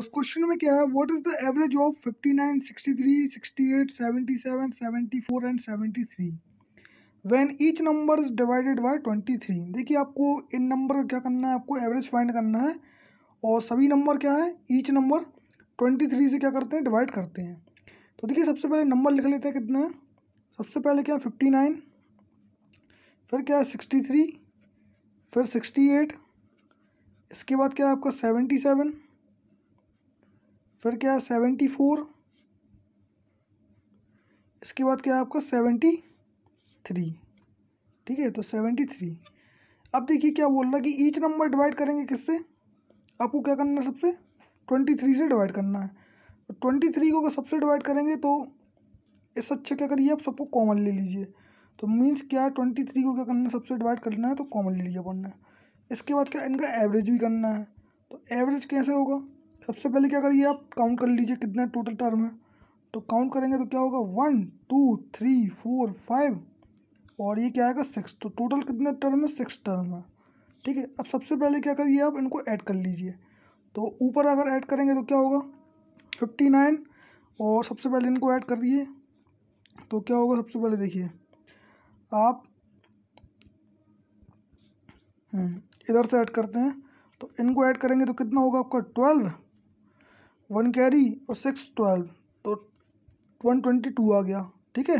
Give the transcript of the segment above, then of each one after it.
उस क्वेश्चन में क्या है what is the average of 59, 63, 68, 77, 74 and 73 when each number is divided by 23 देखिए आपको इन नंबर का क्या करना है आपको एवरेज फाइंड करना है और सभी नंबर क्या है ईच नंबर 23 से क्या करते हैं डिवाइड करते हैं तो देखिए सबसे पहले नंबर लिख लेते हैं कितना है सबसे पहले क्या है फिफ्टी नाइन फिर क्या है सिक्सटी थ्री फिर सिक्सटी एट इसके बाद क्या है आपका सेवेंटी सेवन फिर क्या है सेवेंटी फोर इसके बाद क्या है आपका सेवेंटी थ्री ठीक है तो सेवेंटी थ्री अब देखिए क्या बोल रहा है कि ईच नंबर डिवाइड करेंगे किससे आपको क्या करना है सबसे ट्वेंटी थ्री से डिवाइड करना है तो ट्वेंटी थ्री को अगर सबसे डिवाइड करेंगे तो इस अच्छे क्या करिए आप सबको कॉमन ले लीजिए तो मीन्स क्या है ट्वेंटी थ्री को क्या करना है सबसे डिवाइड करना है तो कॉमन ले लीजिए अपन है इसके बाद क्या इनका एवरेज भी करना है तो एवरेज कैसे होगा सबसे पहले क्या करिए आप काउंट कर लीजिए कितने टोटल टर्म है तो काउंट करेंगे तो क्या होगा one two three four five और ये क्या आएगा सिक्स तो टोटल कितने टर्म है सिक्स टर्म है ठीक है अब सबसे पहले क्या करिए आप इनको ऐड कर लीजिए तो ऊपर अगर ऐड करेंगे तो क्या होगा फिफ्टी नाइन और सबसे पहले इनको ऐड कर दिए तो क्या होगा सबसे पहले देखिए आप हम्म, इधर से ऐड करते हैं तो इनको ऐड करेंगे तो कितना होगा आपका ट्वेल्व वन कैरी और सिक्स ट्वेल्व तो वन ट्वेंटी टू आ गया ठीक है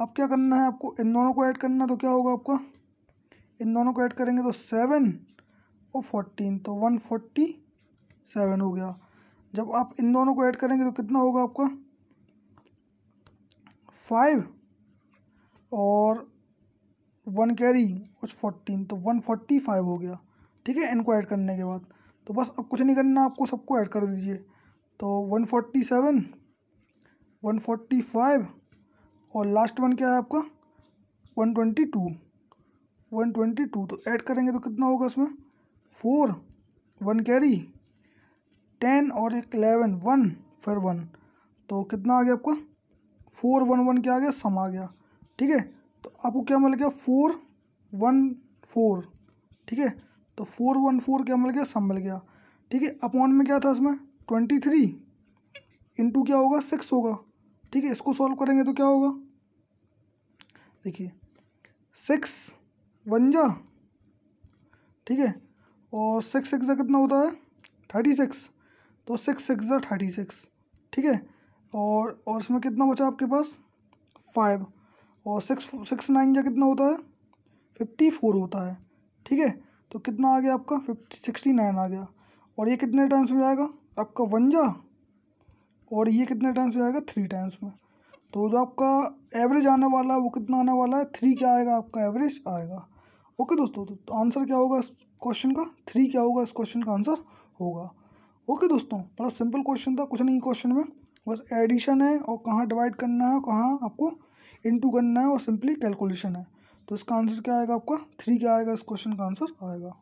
अब क्या करना है आपको इन दोनों को ऐड करना तो क्या होगा आपका इन दोनों को ऐड करेंगे तो सेवन और फोर्टीन तो वन फोर्टी सेवन हो गया जब आप इन दोनों को ऐड करेंगे तो कितना होगा आपका फाइव और वन कैरी कुछ फोर्टीन तो वन फोर्टी फाइव हो गया ठीक है इनको ऐड करने के बाद तो बस अब कुछ नहीं करना आपको सबको ऐड कर दीजिए तो one forty seven one forty five और लास्ट वन क्या है आपका one twenty two one twenty two तो ऐड करेंगे तो कितना होगा उसमें फोर वन कैरी टेन और एक एलेवन वन फिर वन तो कितना आ गया आपका फोर वन वन क्या आ गया सम आ गया ठीक है तो आपको क्या मिल गया फोर वन फोर ठीक है तो फोर वन फोर क्या मिल गया सम मिल गया ठीक है अपॉन में क्या था इसमें ट्वेंटी थ्री इंटू क्या होगा सिक्स होगा ठीक है इसको सॉल्व करेंगे तो क्या होगा देखिए सिक्स वन जा ठीक है और सिक्स सिक्स जा कितना होता है थर्टी सिक्स तो सिक्स सिक्स जा थर्टी सिक्स ठीक है और और इसमें कितना बचा आपके पास फाइव और सिक्स सिक्स नाइन जा कितना होता है फिफ्टी फोर होता है ठीक है तो कितना आ गया आपका फिफ्टी सिक्सटी नाइन आ गया और ये कितने टाइम्स में जाएगा आपका वन जा और ये कितने टाइम्स में आएगा थ्री टाइम्स में तो जो आपका एवरेज आने वाला है वो कितना आने वाला है थ्री क्या आएगा आपका एवरेज आएगा ओके दोस्तों तो आंसर क्या होगा इस क्वेश्चन का थ्री क्या होगा इस क्वेश्चन का आंसर होगा ओके दोस्तों बड़ा सिंपल क्वेश्चन था कुछ नहीं क्वेश्चन में बस एडिशन है और कहाँ डिवाइड करना है कहाँ आपको इंटू करना है और सिंपली कैलकुलेशन है तो इसका आंसर क्या आएगा आपका थ्री क्या आएगा इस क्वेश्चन का आंसर आएगा